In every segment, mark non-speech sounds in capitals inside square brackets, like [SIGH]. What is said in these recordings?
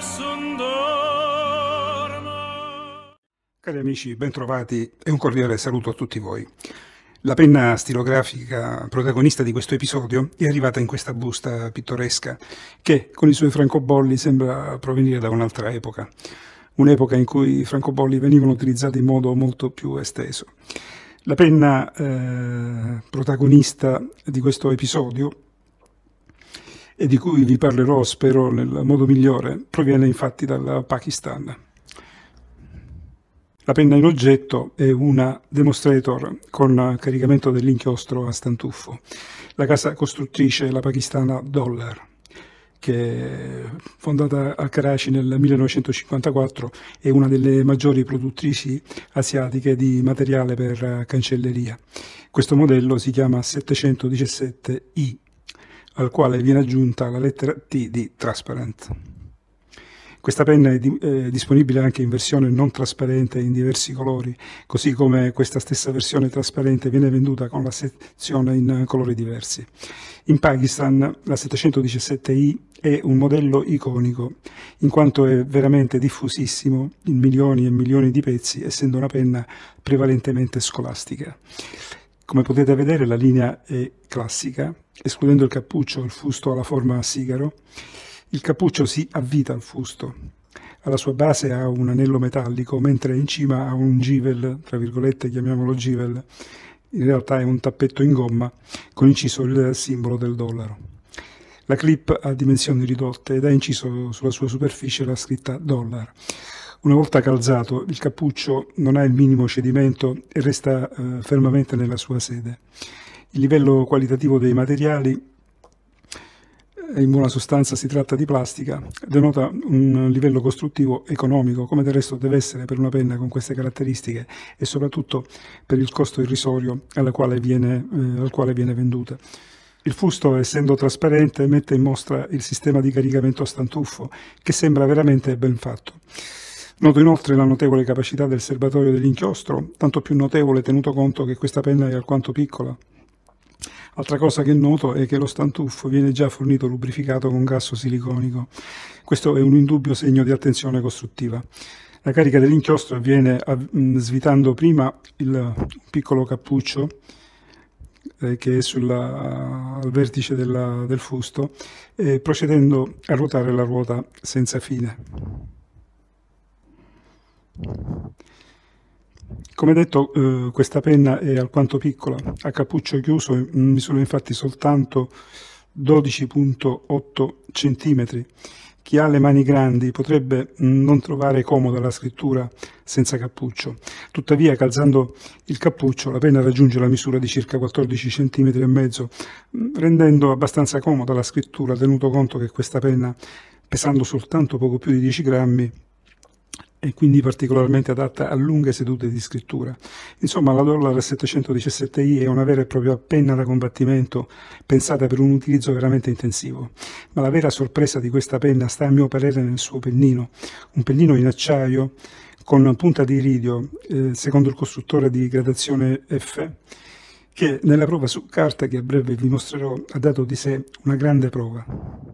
nessun dorma. Cari amici, bentrovati e un cordiale saluto a tutti voi. La penna stilografica protagonista di questo episodio è arrivata in questa busta pittoresca che, con i suoi francobolli, sembra provenire da un'altra epoca. Un'epoca in cui i francobolli venivano utilizzati in modo molto più esteso. La penna eh, protagonista di questo episodio e di cui vi parlerò spero nel modo migliore, proviene infatti dal Pakistan. La penna in oggetto è una demonstrator con caricamento dell'inchiostro a stantuffo. La casa costruttrice è la pakistana Dollar che fondata a Karachi nel 1954 è una delle maggiori produttrici asiatiche di materiale per cancelleria. Questo modello si chiama 717i al quale viene aggiunta la lettera T di Transparent. Questa penna è, di, è disponibile anche in versione non trasparente in diversi colori, così come questa stessa versione trasparente viene venduta con la sezione in colori diversi. In Pakistan la 717i è un modello iconico, in quanto è veramente diffusissimo in milioni e milioni di pezzi, essendo una penna prevalentemente scolastica. Come potete vedere la linea è classica, escludendo il cappuccio, il fusto ha la forma a sigaro, il cappuccio si avvita al fusto. Alla sua base ha un anello metallico, mentre in cima ha un givel, tra virgolette chiamiamolo givel, in realtà è un tappetto in gomma con inciso il simbolo del dollaro. La clip ha dimensioni ridotte ed ha inciso sulla sua superficie la scritta dollar. Una volta calzato, il cappuccio non ha il minimo cedimento e resta eh, fermamente nella sua sede. Il livello qualitativo dei materiali, eh, in buona sostanza si tratta di plastica, denota un livello costruttivo economico, come del resto deve essere per una penna con queste caratteristiche e soprattutto per il costo irrisorio quale viene, eh, al quale viene venduta. Il fusto, essendo trasparente, mette in mostra il sistema di caricamento a stantuffo, che sembra veramente ben fatto. Noto inoltre la notevole capacità del serbatoio dell'inchiostro, tanto più notevole tenuto conto che questa penna è alquanto piccola, Altra cosa che noto è che lo stantuffo viene già fornito lubrificato con gas siliconico. Questo è un indubbio segno di attenzione costruttiva. La carica dell'inchiostro avviene mm, svitando prima il piccolo cappuccio eh, che è sulla, al vertice della, del fusto, eh, procedendo a ruotare la ruota senza fine. Come detto, eh, questa penna è alquanto piccola, a cappuccio chiuso mm, misura infatti soltanto 12.8 cm. Chi ha le mani grandi potrebbe mm, non trovare comoda la scrittura senza cappuccio. Tuttavia, calzando il cappuccio, la penna raggiunge la misura di circa 14 cm e mezzo, mm, rendendo abbastanza comoda la scrittura, tenuto conto che questa penna, pesando soltanto poco più di 10 grammi, e quindi particolarmente adatta a lunghe sedute di scrittura. Insomma, la Dollar 717i è una vera e propria penna da combattimento pensata per un utilizzo veramente intensivo. Ma la vera sorpresa di questa penna sta a mio parere nel suo pennino, un pennino in acciaio con punta di iridio, eh, secondo il costruttore di gradazione F, che nella prova su carta che a breve vi mostrerò ha dato di sé una grande prova.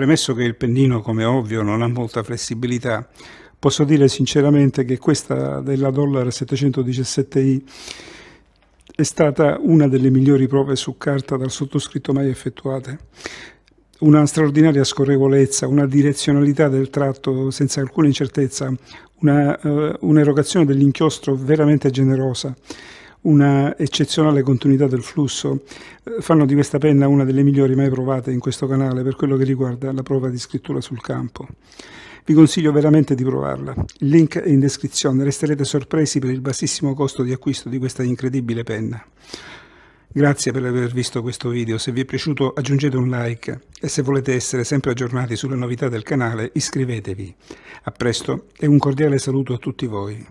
Premesso che il pennino, come ovvio, non ha molta flessibilità, posso dire sinceramente che questa della Dollar 717i è stata una delle migliori prove su carta dal sottoscritto mai effettuate. Una straordinaria scorrevolezza, una direzionalità del tratto senza alcuna incertezza, eh, un'erogazione eh, un dell'inchiostro veramente generosa una eccezionale continuità del flusso eh, fanno di questa penna una delle migliori mai provate in questo canale per quello che riguarda la prova di scrittura sul campo. Vi consiglio veramente di provarla. Il link è in descrizione, resterete sorpresi per il bassissimo costo di acquisto di questa incredibile penna. Grazie per aver visto questo video, se vi è piaciuto aggiungete un like e se volete essere sempre aggiornati sulle novità del canale iscrivetevi. A presto e un cordiale saluto a tutti voi.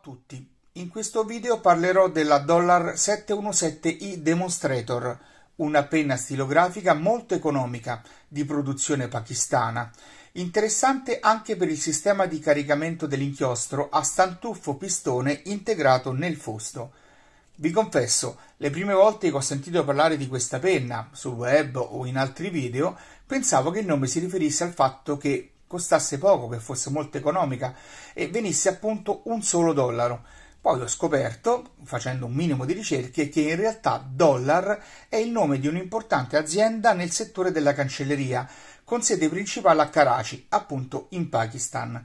tutti, in questo video parlerò della Dollar 717i Demonstrator, una penna stilografica molto economica, di produzione pakistana, interessante anche per il sistema di caricamento dell'inchiostro a stantuffo pistone integrato nel fusto. Vi confesso, le prime volte che ho sentito parlare di questa penna, sul web o in altri video, pensavo che il nome si riferisse al fatto che costasse poco, che fosse molto economica e venisse appunto un solo dollaro. Poi ho scoperto, facendo un minimo di ricerche, che in realtà Dollar è il nome di un'importante azienda nel settore della cancelleria, con sede principale a Karachi, appunto in Pakistan.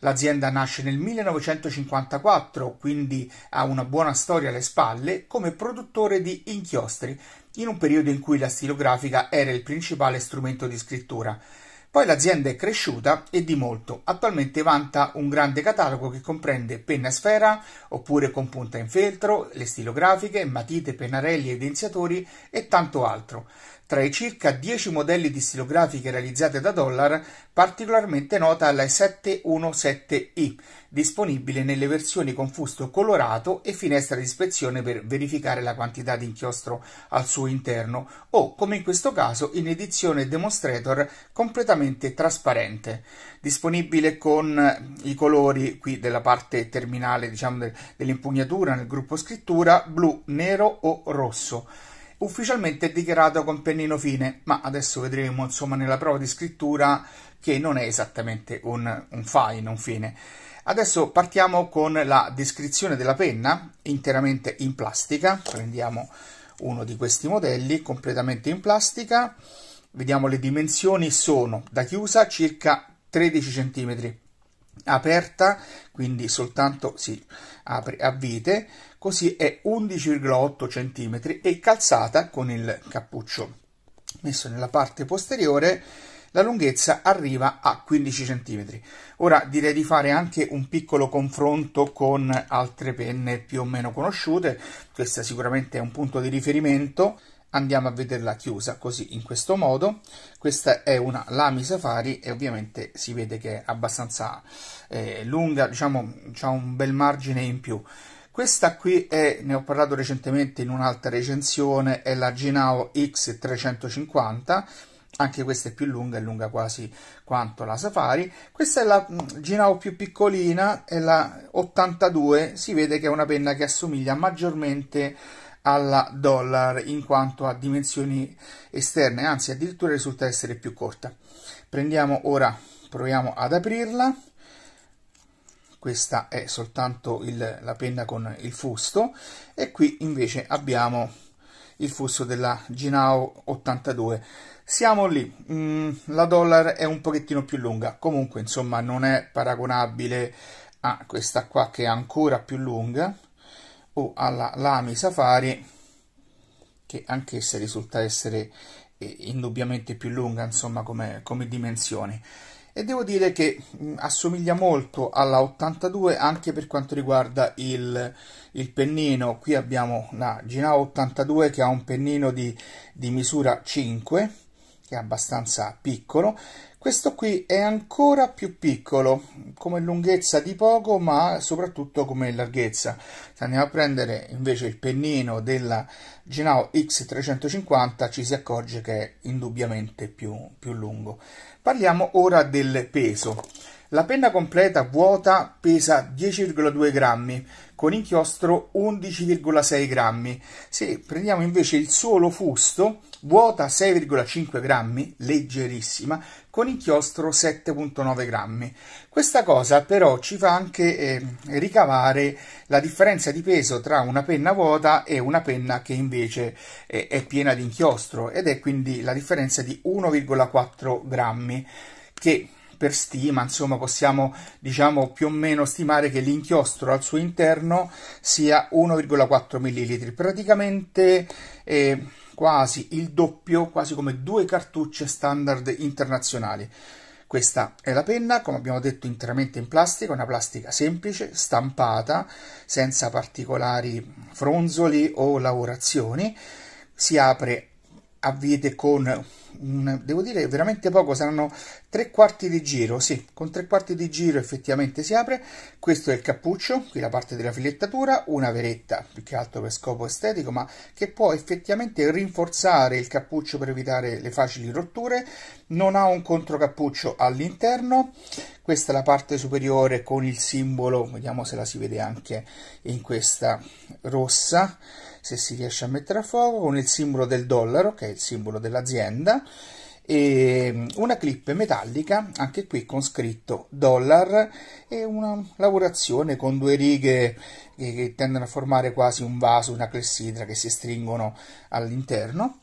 L'azienda nasce nel 1954, quindi ha una buona storia alle spalle, come produttore di inchiostri, in un periodo in cui la stilografica era il principale strumento di scrittura. Poi l'azienda è cresciuta e di molto. Attualmente vanta un grande catalogo che comprende penna sfera oppure con punta in feltro, le stilografiche, matite, pennarelli, evidenziatori e tanto altro. Tra i circa 10 modelli di stilografiche realizzate da Dollar, particolarmente nota la 717i, disponibile nelle versioni con fusto colorato e finestra di ispezione per verificare la quantità di inchiostro al suo interno, o come in questo caso in edizione Demonstrator completamente trasparente. Disponibile con eh, i colori qui della parte terminale diciamo, dell'impugnatura nel gruppo scrittura blu, nero o rosso ufficialmente è dichiarato con pennino fine, ma adesso vedremo insomma nella prova di scrittura che non è esattamente un, un fine, un fine. Adesso partiamo con la descrizione della penna interamente in plastica, prendiamo uno di questi modelli completamente in plastica, vediamo le dimensioni sono da chiusa circa 13 cm, aperta quindi soltanto si apre a vite così è 11,8 cm e calzata con il cappuccio messo nella parte posteriore la lunghezza arriva a 15 cm. Ora direi di fare anche un piccolo confronto con altre penne più o meno conosciute, questa sicuramente è un punto di riferimento, andiamo a vederla chiusa così in questo modo, questa è una Lamy Safari e ovviamente si vede che è abbastanza eh, lunga, diciamo ha un bel margine in più. Questa qui è, ne ho parlato recentemente in un'altra recensione, è la Ginao X350, anche questa è più lunga, è lunga quasi quanto la Safari. Questa è la Ginao mm, più piccolina, è la 82, si vede che è una penna che assomiglia maggiormente alla Dollar in quanto a dimensioni esterne, anzi addirittura risulta essere più corta. Prendiamo ora, proviamo ad aprirla questa è soltanto il, la penna con il fusto e qui invece abbiamo il fusto della Ginao 82 siamo lì mm, la Dollar è un pochettino più lunga comunque insomma non è paragonabile a questa qua che è ancora più lunga o alla Lami Safari che anch'essa risulta essere eh, indubbiamente più lunga insomma come, come dimensioni e devo dire che mh, mm, assomiglia molto alla 82 anche per quanto riguarda il, il pennino. Qui abbiamo la Gina 82 che ha un pennino di, di misura 5 che è abbastanza piccolo questo qui è ancora più piccolo, come lunghezza di poco, ma soprattutto come larghezza. Se andiamo a prendere invece il pennino della Genao X350, ci si accorge che è indubbiamente più, più lungo. Parliamo ora del peso. La penna completa vuota pesa 10,2 grammi, con inchiostro 11,6 grammi. Se prendiamo invece il solo fusto, vuota 6,5 grammi, leggerissima, con inchiostro 7,9 grammi. Questa cosa però ci fa anche eh, ricavare la differenza di peso tra una penna vuota e una penna che invece eh, è piena di inchiostro ed è quindi la differenza di 1,4 grammi che per stima, insomma, possiamo diciamo più o meno stimare che l'inchiostro al suo interno sia 1,4 millilitri praticamente eh, quasi il doppio, quasi come due cartucce standard internazionali. Questa è la penna, come abbiamo detto, interamente in plastica, una plastica semplice, stampata, senza particolari fronzoli o lavorazioni. Si apre a vite con un, devo dire veramente poco, saranno tre quarti di giro, sì, con tre quarti di giro effettivamente si apre, questo è il cappuccio, qui la parte della filettatura, una veretta più che altro per scopo estetico, ma che può effettivamente rinforzare il cappuccio per evitare le facili rotture, non ha un controcappuccio all'interno, questa è la parte superiore con il simbolo, vediamo se la si vede anche in questa rossa, se si riesce a mettere a fuoco, con il simbolo del dollaro, che è il simbolo dell'azienda, e mm, una clip metallica, anche qui con scritto dollar, e una lavorazione con due righe che, che tendono a formare quasi un vaso, una clessidra che si stringono all'interno.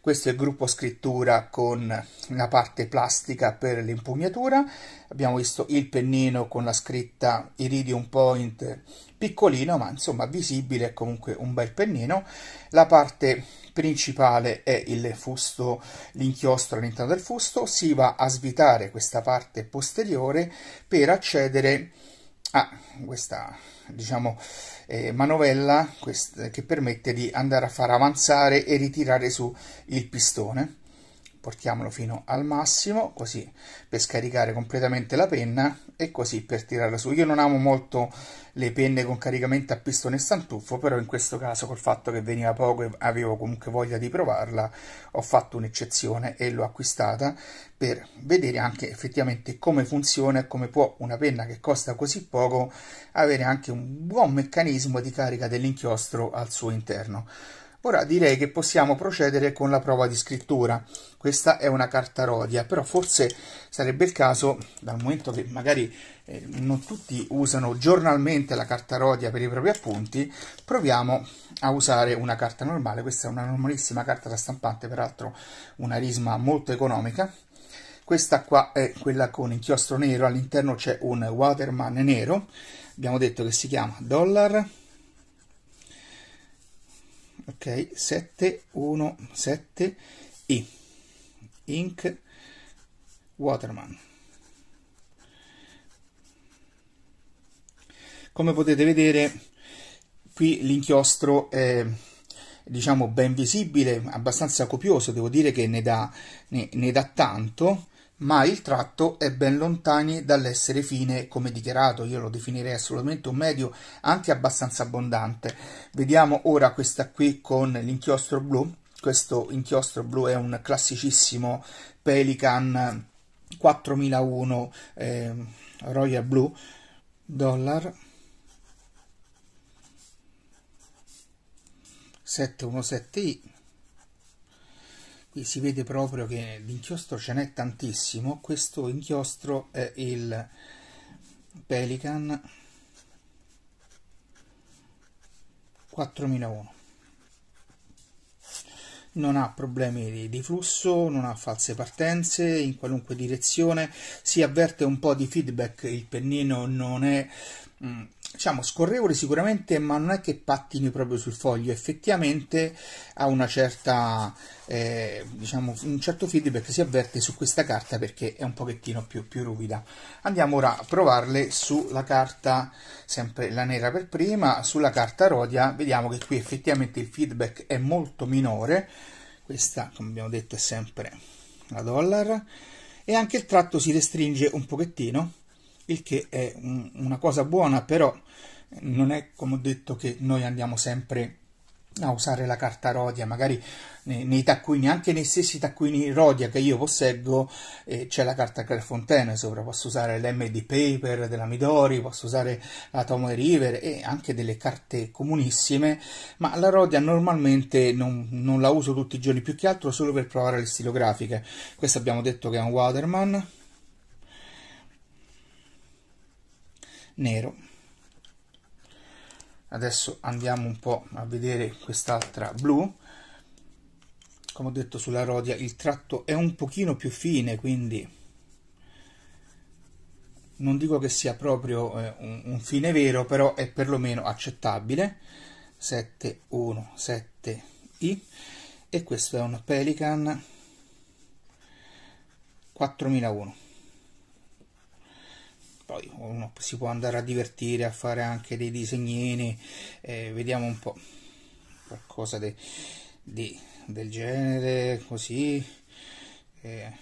Questo è il gruppo scrittura con la parte plastica per l'impugnatura. Abbiamo visto il pennino con la scritta Iridium Point piccolino ma insomma visibile, è comunque un bel pennino. La parte principale è il fusto, l'inchiostro all'interno del fusto, si va a svitare questa parte posteriore per accedere a questa diciamo, eh, manovella quest che permette di andare a far avanzare e ritirare su il pistone portiamolo fino al massimo così per scaricare completamente la penna e così per tirarla su io non amo molto le penne con caricamento a pistone stantuffo però in questo caso col fatto che veniva poco e avevo comunque voglia di provarla ho fatto un'eccezione e l'ho acquistata per vedere anche effettivamente come funziona e come può una penna che costa così poco avere anche un buon meccanismo di carica dell'inchiostro al suo interno Ora direi che possiamo procedere con la prova di scrittura. Questa è una carta rodia, però forse sarebbe il caso, dal momento che magari eh, non tutti usano giornalmente la carta rodia per i propri appunti, proviamo a usare una carta normale. Questa è una normalissima carta da stampante, peraltro una risma molto economica. Questa qua è quella con inchiostro nero, all'interno c'è un Waterman nero. Abbiamo detto che si chiama Dollar ok 717 i ink waterman come potete vedere qui l'inchiostro è diciamo ben visibile abbastanza copioso devo dire che ne dà, ne, ne dà tanto ma il tratto è ben lontani dall'essere fine come dichiarato, io lo definirei assolutamente un medio anche abbastanza abbondante. Vediamo ora questa qui con l'inchiostro blu, questo inchiostro blu è un classicissimo Pelican 4001 eh, Royal Blue Dollar 717i qui si vede proprio che l'inchiostro ce n'è tantissimo questo inchiostro è il Pelican 4001 non ha problemi di, flusso, non ha false partenze in qualunque direzione, si avverte un po' di feedback, il pennino non è mh, mm, diciamo scorrevole sicuramente, ma non è che pattini proprio sul foglio, effettivamente ha una certa, eh, diciamo, un certo feedback si avverte su questa carta perché è un pochettino più, più ruvida. Andiamo ora a provarle sulla carta, sempre la nera per prima, sulla carta Rodia, vediamo che qui effettivamente il feedback è molto minore, questa come abbiamo detto è sempre la Dollar, e anche il tratto si restringe un pochettino, il che è un, una cosa buona, però non è come ho detto che noi andiamo sempre a usare la carta Rodia, magari nei, nei taccuini, anche nei stessi taccuini Rodia che io posseggo, eh, c'è la carta Clairefontaine sopra, posso usare l'MD Paper della Midori, posso usare la Tomoe River e anche delle carte comunissime, ma la Rodia normalmente non, non la uso tutti i giorni, più che altro solo per provare le stilografiche. Questo abbiamo detto che è un Waterman, nero adesso andiamo un po' a vedere quest'altra blu come ho detto sulla Rodia il tratto è un pochino più fine quindi non dico che sia proprio eh, un, un, fine vero però è perlomeno accettabile 717i e questo è un Pelican 4001 poi uno si può andare a divertire a fare anche dei disegnini eh, vediamo un po' qualcosa de, de, del genere così eh.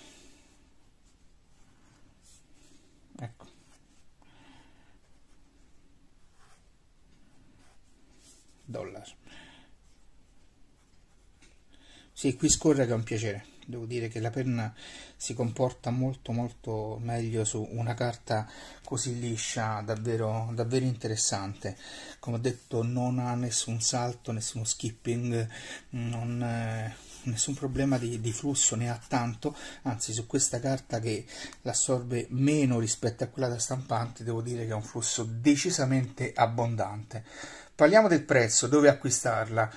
ecco dollaro sì qui scorre che è un piacere devo dire che la penna si comporta molto molto meglio su una carta così liscia davvero, davvero interessante come ho detto non ha nessun salto nessuno skipping non, eh, nessun problema di, di, flusso ne ha tanto anzi su questa carta che l'assorbe meno rispetto a quella da stampante devo dire che è un flusso decisamente abbondante parliamo del prezzo dove acquistarla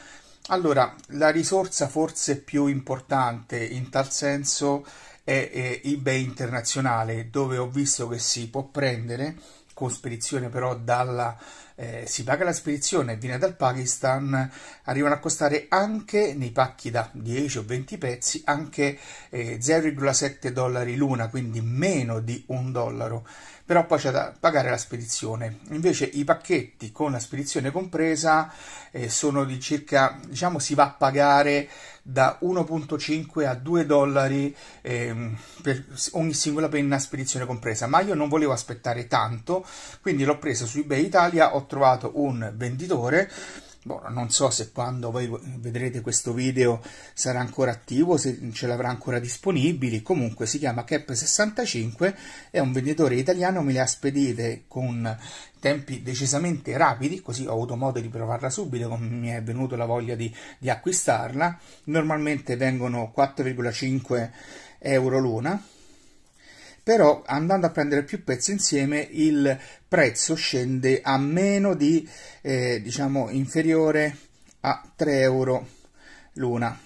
allora, la risorsa forse più importante in tal senso è eh, eBay internazionale, dove ho visto che si può prendere con spedizione però dalla eh, si paga la spedizione e viene dal Pakistan arrivano a costare anche nei pacchi da 10 o 20 pezzi anche eh, 0,7 dollari l'una quindi meno di un dollaro però poi c'è da pagare la spedizione. Invece i pacchetti con la spedizione compresa eh, sono di circa, diciamo, si va a pagare da 1.5 a 2 dollari eh, per ogni singola penna spedizione compresa ma io non volevo aspettare tanto quindi l'ho preso su ebay italia ho trovato un venditore Boh, non so se quando voi vedrete questo video sarà ancora attivo, se ce l'avrà ancora disponibile. Comunque si chiama Cap65, è un venditore italiano, me le ha spedite con tempi decisamente rapidi, così ho avuto modo di provarla subito, mi è venuto la voglia di, di acquistarla. Normalmente vengono 4,5 euro l'una, però andando a prendere più pezzi insieme il prezzo scende a meno di eh, diciamo inferiore a 3 euro l'una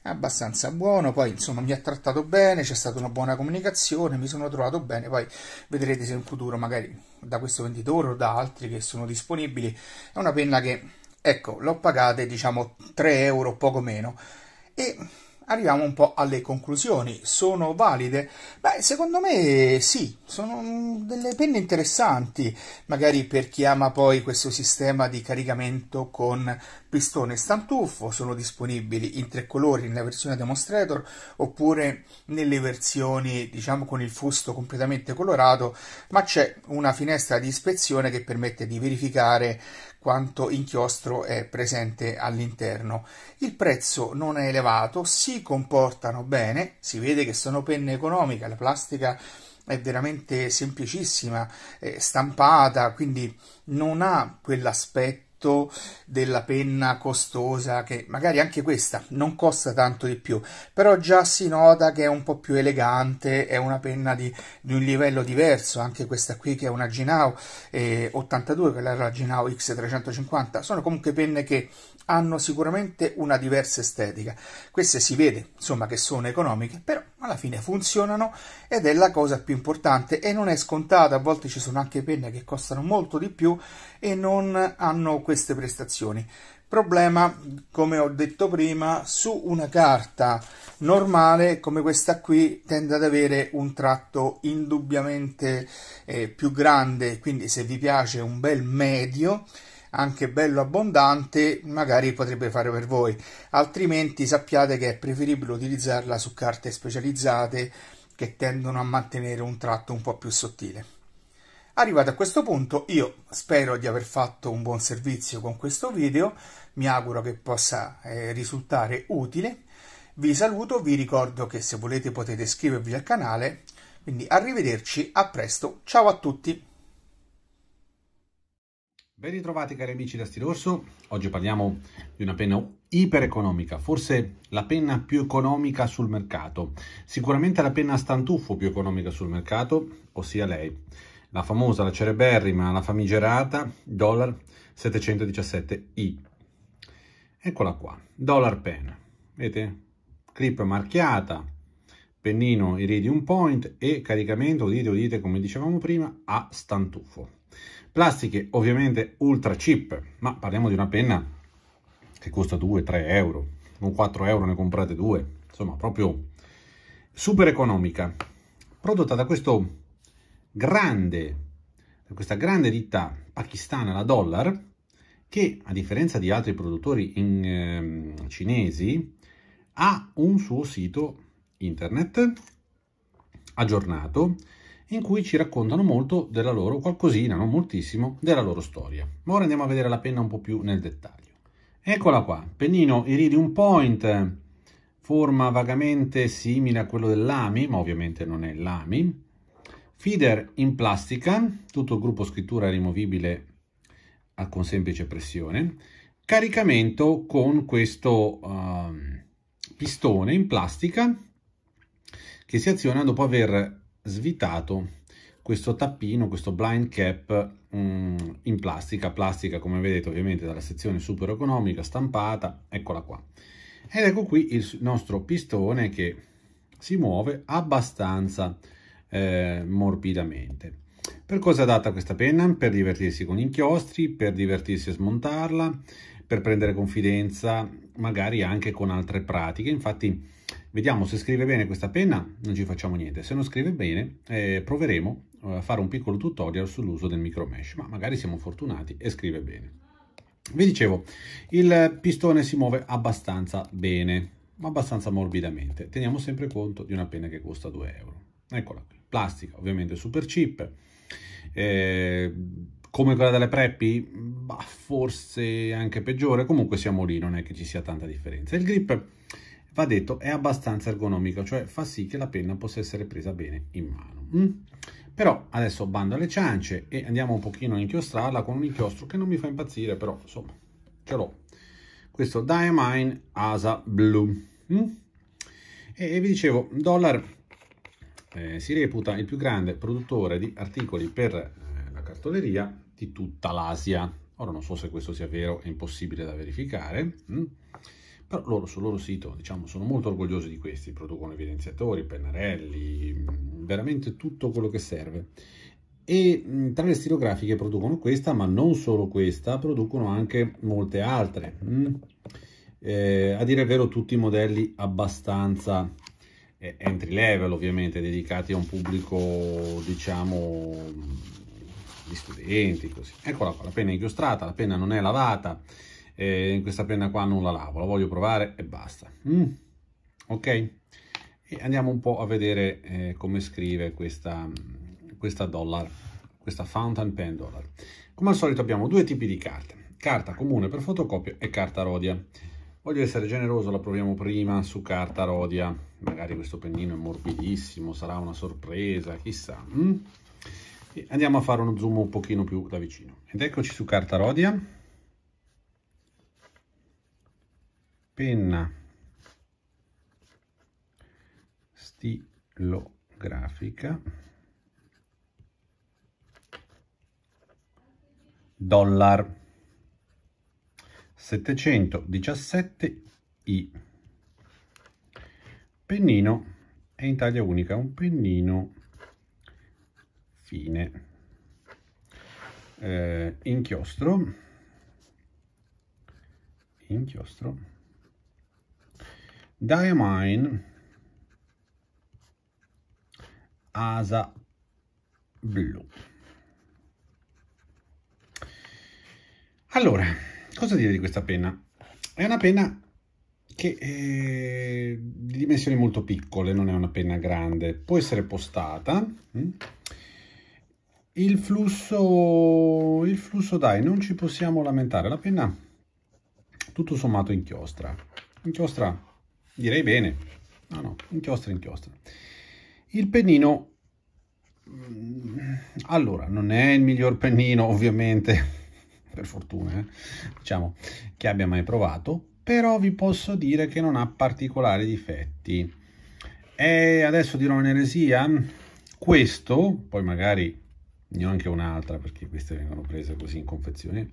è abbastanza buono poi insomma mi ha trattato bene c'è stata una buona comunicazione mi sono trovato bene poi vedrete se in futuro magari da questo venditore o da altri che sono disponibili è una penna che ecco l'ho pagata diciamo 3 euro poco meno e arriviamo un po' alle conclusioni. Sono valide? Beh, secondo me sì, sono mm, delle penne interessanti, magari per chi ama poi questo sistema di caricamento con pistone stantuffo, sono disponibili in tre colori nella versione demonstrator oppure nelle versioni, diciamo, con il fusto completamente colorato, ma c'è una finestra di ispezione che permette di verificare quanto inchiostro è presente all'interno. Il prezzo non è elevato, si comportano bene, si vede che sono penne economiche, la plastica è veramente semplicissima, è stampata, quindi non ha quell'aspetto effetto della penna costosa che magari anche questa non costa tanto di più però già si nota che è un po' più elegante è una penna di, di un livello diverso anche questa qui che è una Ginao eh, 82 quella era la Ginao X350 sono comunque penne che hanno sicuramente una diversa estetica. Queste si vede, insomma, che sono economiche, però alla fine funzionano ed è la cosa più importante e non è scontata, a volte ci sono anche penne che costano molto di più e non hanno queste prestazioni. Problema, come ho detto prima, su una carta normale come questa qui tende ad avere un tratto indubbiamente eh, più grande, quindi se vi piace un bel medio anche bello abbondante, magari potrebbe fare per voi. Altrimenti sappiate che è preferibile utilizzarla su carte specializzate che tendono a mantenere un tratto un po' più sottile. Arrivato a questo punto io spero di aver fatto un buon servizio con questo video, mi auguro che possa eh, risultare utile. Vi saluto, vi ricordo che se volete potete iscrivervi al canale, quindi arrivederci, a presto, ciao a tutti! Ben ritrovati cari amici da Stilorso, oggi parliamo di una penna iper economica, forse la penna più economica sul mercato, sicuramente la penna stantuffo più economica sul mercato, ossia lei, la famosa, la cereberrima, la famigerata, Dollar 717i. Eccola qua, Dollar Pen, vedete? Clip marchiata, pennino Iridium Point e caricamento, udite udite come dicevamo prima, a stantuffo. Plastiche ovviamente ultra cheap, ma parliamo di una penna che costa 2-3 euro, con 4 euro ne comprate due, insomma proprio super economica, prodotta da questo grande, da questa grande ditta pakistana, la Dollar, che a differenza di altri produttori in, eh, cinesi ha un suo sito internet aggiornato in cui ci raccontano molto della loro, qualcosina, non moltissimo, della loro storia. Ma ora andiamo a vedere la penna un po' più nel dettaglio. Eccola qua, pennino Iridium Point, forma vagamente simile a quello dell'AMI, ma ovviamente non è l'AMI. Feeder in plastica, tutto il gruppo scrittura rimovibile con semplice pressione. Caricamento con questo uh, pistone in plastica che si aziona dopo aver svitato questo tappino, questo blind cap mh, mm, in plastica, plastica come vedete ovviamente dalla sezione super economica stampata, eccola qua. Ed ecco qui il nostro pistone che si muove abbastanza eh, morbidamente. Per cosa è adatta questa penna? Per divertirsi con inchiostri, per divertirsi a smontarla, per prendere confidenza magari anche con altre pratiche. Infatti Vediamo se scrive bene questa penna, non ci facciamo niente. Se non scrive bene, eh, proveremo eh, a fare un piccolo tutorial sull'uso del micro mesh, ma magari siamo fortunati e scrive bene. Vi dicevo, il pistone si muove abbastanza bene, ma abbastanza morbidamente. Teniamo sempre conto di una penna che costa 2 euro. Eccola qui, plastica, ovviamente super cheap. Eh, come quella delle Preppy? Bah, forse anche peggiore, comunque siamo lì, non è che ci sia tanta differenza. Il grip va detto è abbastanza ergonomica, cioè fa sì che la penna possa essere presa bene in mano. Mm. Però adesso bando alle ciance e andiamo un pochino a inchiostrarla con un inchiostro che non mi fa impazzire, però insomma ce l'ho. Questo Diamine Asa Blue. Mm. E vi dicevo, Dollar eh, si reputa il più grande produttore di articoli per eh, la cartoleria di tutta l'Asia. Ora non so se questo sia vero, è impossibile da verificare. Mm però loro sul loro sito, diciamo, sono molto orgogliosi di questi, producono evidenziatori, pennarelli, veramente tutto quello che serve. E tra le stilografiche producono questa, ma non solo questa, producono anche molte altre. Eh, a dire il vero, tutti i modelli abbastanza eh, entry level ovviamente dedicati a un pubblico diciamo di studenti così eccola qua la penna è inchiostrata la penna non è lavata eh, in questa penna qua non la lavo, la voglio provare e basta. Mm. Ok, e andiamo un po' a vedere eh, come scrive questa, questa dollar, questa fountain pen dollar. Come al solito abbiamo due tipi di carte, carta comune per fotocopio e carta rodia. Voglio essere generoso, la proviamo prima su carta rodia. Magari questo pennino è morbidissimo, sarà una sorpresa, chissà. Mm? andiamo a fare uno zoom un pochino più da vicino. Ed eccoci su carta rodia penna stilografica dollaro 717 i pennino è in taglia unica un pennino fine eh, inchiostro inchiostro Diamine Asa Blu. Allora, cosa dire di questa penna? È una penna che è eh, di dimensioni molto piccole, non è una penna grande, può essere postata. Mm? Il flusso, il flusso dai, non ci possiamo lamentare, la penna tutto sommato inchiostra, inchiostra direi bene. No, no, inchiostro, inchiostro. Il pennino, mm, allora, non è il miglior pennino, ovviamente, [LAUGHS] per fortuna, eh? diciamo, che abbia mai provato, però vi posso dire che non ha particolari difetti. E adesso dirò un'eresia, questo, poi magari ne ho anche un'altra perché queste vengono prese così in confezione,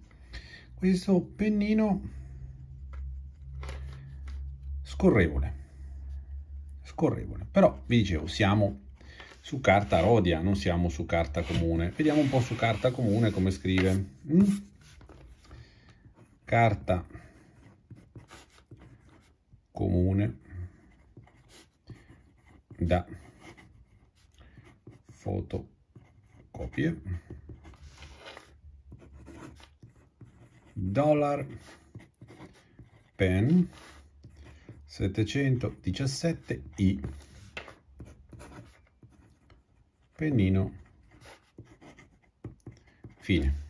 questo pennino scorrevole, scorrevole. Però vi dicevo, siamo su carta rodia, non siamo su carta comune. Vediamo un po' su carta comune come scrive. Mm? Carta comune da fotocopie dollar pen 717i pennino fine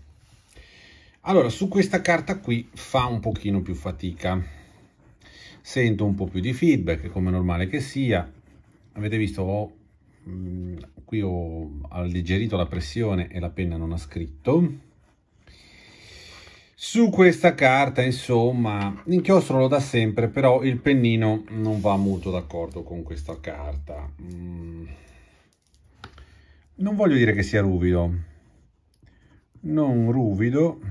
allora su questa carta qui fa un pochino più fatica sento un po più di feedback come normale che sia avete visto ho, mh, mm, qui ho alleggerito la pressione e la penna non ha scritto su questa carta, insomma, l'inchiostro lo dà sempre, però il pennino non va molto d'accordo con questa carta. Mm. Non voglio dire che sia ruvido, non ruvido,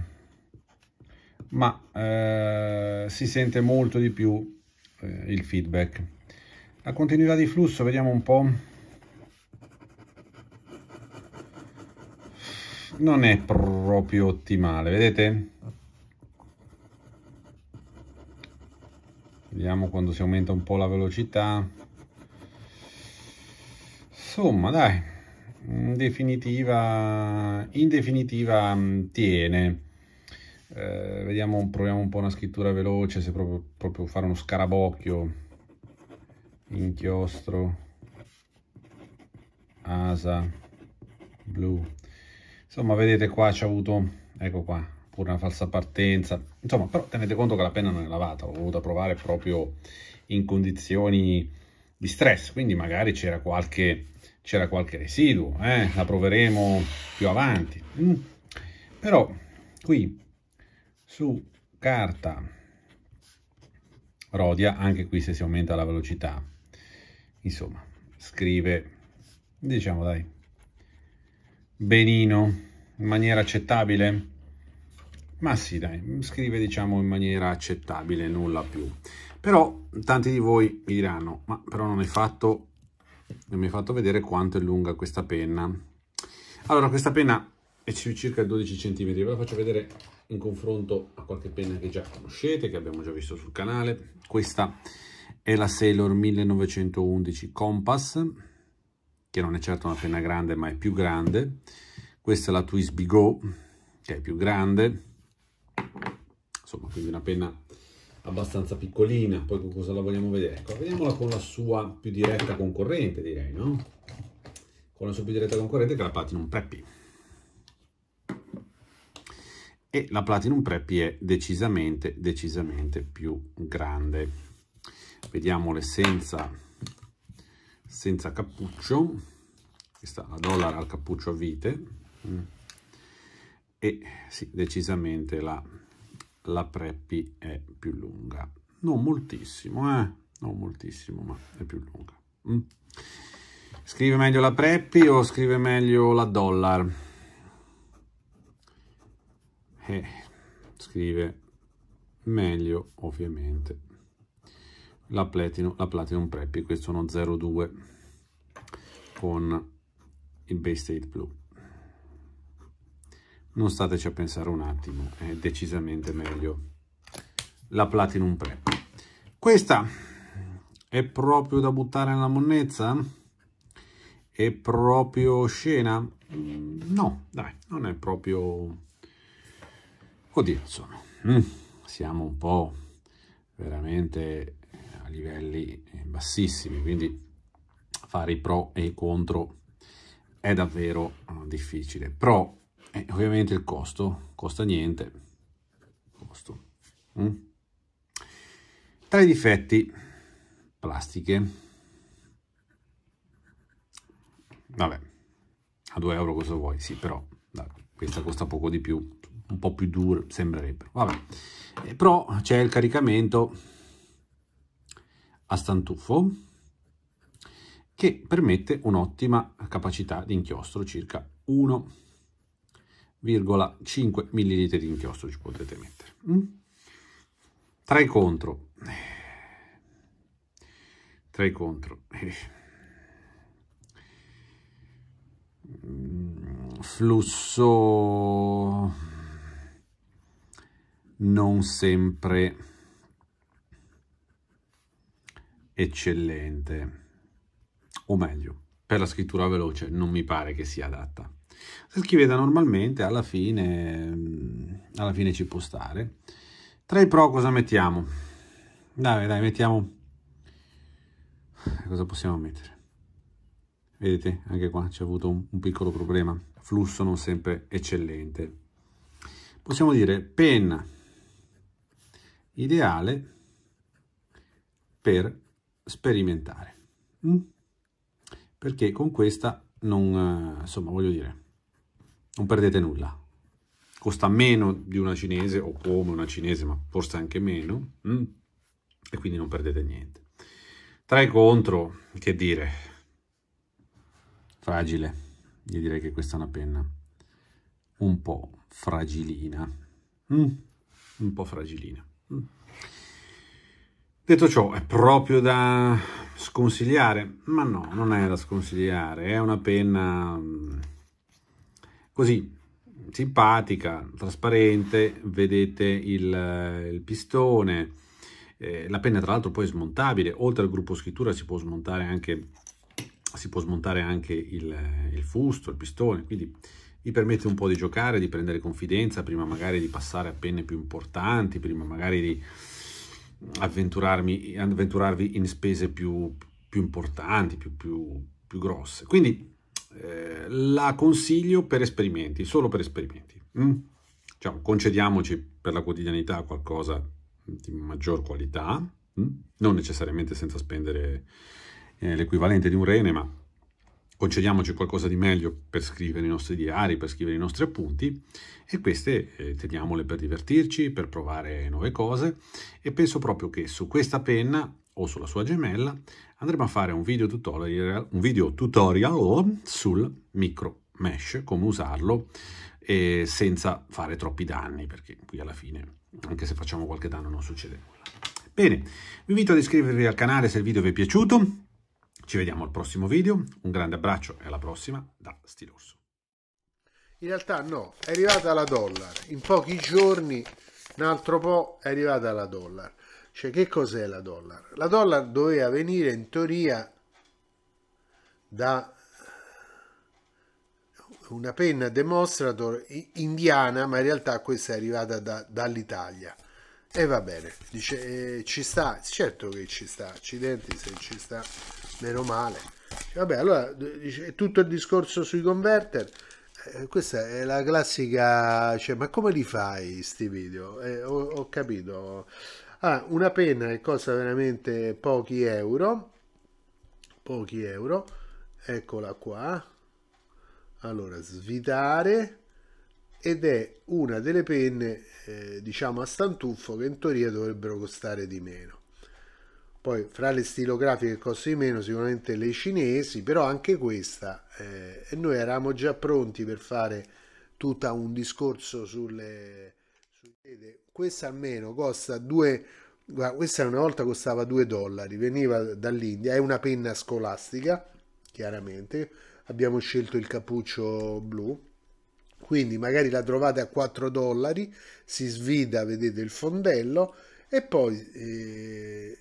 ma eh, si sente molto di più eh, il feedback. La continuità di flusso, vediamo un po'. Non è proprio ottimale, vedete? vediamo quando si aumenta un po' la velocità insomma dai in definitiva, in definitiva mm, tiene eh, vediamo proviamo un po' una scrittura veloce se proprio, proprio fare uno scarabocchio inchiostro asa blu insomma vedete qua c'è avuto ecco qua oppure una falsa partenza. Insomma, però tenete conto che la penna non è lavata, l'ho voluta provare proprio in condizioni di stress, quindi magari c'era qualche, qualche, residuo, eh? la proveremo più avanti. Mm. Però qui su carta rodia, anche qui se si aumenta la velocità, insomma, scrive, diciamo dai, benino, in maniera accettabile, ma sì, dai, scrive diciamo in maniera accettabile, nulla più. Però tanti di voi mi diranno, ma però non hai fatto, non mi hai fatto vedere quanto è lunga questa penna. Allora, questa penna è circa 12 cm, ve la faccio vedere in confronto a qualche penna che già conoscete, che abbiamo già visto sul canale. Questa è la Sailor 1911 Compass, che non è certo una penna grande, ma è più grande. Questa è la Twist Bigot, che è più grande Insomma, quindi una penna abbastanza piccolina. Poi con cosa la vogliamo vedere? Ecco, vediamola con la sua più diretta concorrente, direi, no? Con la sua più diretta concorrente che è la Platinum Preppy. E la Platinum Preppy è decisamente, decisamente più grande. Vediamole senza, senza cappuccio. Questa la dollar al cappuccio a vite. Mm e sì, decisamente la, la preppi è più lunga. Non moltissimo, eh? Non moltissimo, ma è più lunga. Mm. Scrive meglio la preppi o scrive meglio la dollar? Eh, scrive meglio ovviamente la platinum, la platinum preppi, questo è uno 02 con il base state blue non stateci a pensare un attimo, è decisamente meglio la Platinum Pre. Questa è proprio da buttare nella monnezza? È proprio scena? No, dai, non è proprio... Oddio, insomma, mm, siamo un po' veramente a livelli bassissimi, quindi fare i pro e i contro è davvero eh, difficile. Pro e eh, ovviamente il costo costa niente. Costo. Mm. Tra i difetti, plastiche. Vabbè, a 2 euro cosa vuoi? Sì, però dai, questa costa poco di più, un po' più dure sembrerebbe. Vabbè, eh, però c'è il caricamento a stantuffo che permette un'ottima capacità di inchiostro, circa 1 0,5 ml di inchiostro ci potete mettere. Mm? Tra i contro, tra i contro, flusso non sempre eccellente, o meglio, per la scrittura veloce non mi pare che sia adatta. Schivetta normalmente alla fine, mm, alla fine ci può stare. Tra i pro cosa mettiamo? Dai, dai, mettiamo... Cosa possiamo mettere? Vedete, anche qua c'è avuto un, un piccolo problema. Flusso non sempre eccellente. Possiamo dire penna ideale per sperimentare. Mm? Perché con questa non, eh, insomma, voglio dire, non perdete nulla. Costa meno di una cinese o come una cinese, ma forse anche meno, mm. e quindi non perdete niente. Tra e contro, che dire, fragile, io direi che questa è una penna un po' fragilina, mm. un po' fragilina. Mm. Detto ciò, è proprio da sconsigliare, ma no, non è da sconsigliare, è una penna mm, così simpatica, trasparente, vedete il, eh, il pistone, eh, la penna tra l'altro poi è smontabile, oltre al gruppo scrittura si può smontare anche, può smontare anche il, eh, il, fusto, il pistone, quindi vi permette un po' di giocare, di prendere confidenza, prima magari di passare a penne più importanti, prima magari di avventurarvi in spese più, più importanti, più, più, più grosse. Quindi eh, la consiglio per esperimenti, solo per esperimenti. Mm? Cioè, concediamoci per la quotidianità qualcosa di maggior qualità, mm? non necessariamente senza spendere eh, l'equivalente di un rene, ma concediamoci qualcosa di meglio per scrivere i nostri diari, per scrivere i nostri appunti e queste eh, teniamole per divertirci, per provare nuove cose e penso proprio che su questa penna o sulla sua gemella andremo a fare un video tutorial, un video tutorial sul micro mesh, come usarlo eh, senza fare troppi danni, perché qui alla fine, anche se facciamo qualche danno, non succede nulla. Bene, vi invito ad iscrivervi al canale se il video vi è piaciuto. Ci vediamo al prossimo video, un grande abbraccio e alla prossima da Stilorso. In realtà no, è arrivata la dollar, in pochi giorni, un altro po' è arrivata la dollar. Cioè, che cos'è la dollar? La dollar doveva venire in teoria da una penna demonstrator indiana, ma in realtà questa è arrivata da, dall'Italia. E va bene, dice, eh, ci sta, certo che ci sta, accidenti se ci sta, meno male. Vabbè, allora, dice, tutto il discorso sui converter, eh, questa è la classica, cioè, ma come li fai questi video? Eh, ho, ho capito, Ah, una penna che costa veramente pochi euro, pochi euro, eccola qua, allora svitare, ed è una delle penne eh, diciamo a stantuffo che in teoria dovrebbero costare di meno poi fra le stilografiche costa di meno sicuramente le cinesi però anche questa eh, e noi eravamo già pronti per fare tutto un discorso sulle, sulle questa almeno costa 2 questa una volta costava 2 dollari veniva dall'India è una penna scolastica chiaramente abbiamo scelto il cappuccio blu quindi magari la trovate a 4 dollari si svida vedete il fondello e poi eh,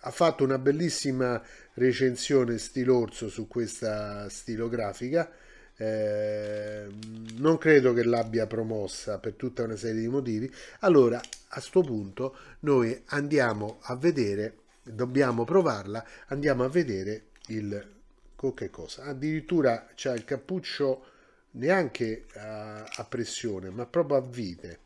ha fatto una bellissima recensione stilorso su questa stilografica Ehm, non credo che l'abbia promossa per tutta una serie di motivi. Allora, a questo punto, noi andiamo a vedere, dobbiamo provarla, andiamo a vedere il che cosa. Addirittura c'è il cappuccio neanche a, a pressione, ma proprio a vite.